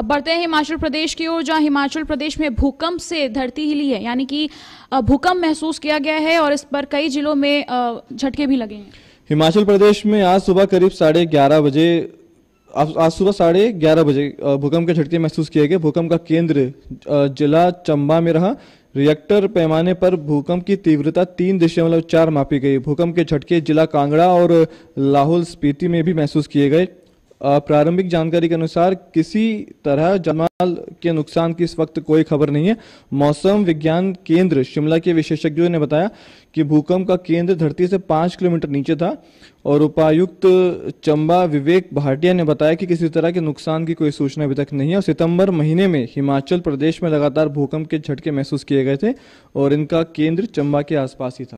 अब बढ़ते हैं हिमाचल प्रदेश की ओर जहां हिमाचल प्रदेश में भूकंप से धरती हिली है यानी कि भूकंप महसूस किया गया है और इस पर कई जिलों में झटके भी लगे हैं हिमाचल प्रदेश में आज सुबह करीब साढ़े ग्यारह बजे आज सुबह साढ़े ग्यारह बजे भूकंप के झटके महसूस किए गए भूकंप का केंद्र जिला चंबा में रहा रिएक्टर पैमाने पर भूकंप की तीव्रता तीन दशमलव चार मापी गई भूकंप के झटके जिला कांगड़ा और लाहौल स्पीति में भी महसूस किए गए प्रारंभिक जानकारी के अनुसार किसी तरह जमाल के नुकसान की इस वक्त कोई खबर नहीं है मौसम विज्ञान केंद्र शिमला के विशेषज्ञों ने बताया कि भूकंप का केंद्र धरती से पांच किलोमीटर नीचे था और उपायुक्त चंबा विवेक भाटिया ने बताया कि किसी तरह के नुकसान की कोई सूचना अभी तक नहीं है और सितंबर महीने में हिमाचल प्रदेश में लगातार भूकंप के झटके महसूस किए गए थे और इनका केंद्र चंबा के आसपास ही था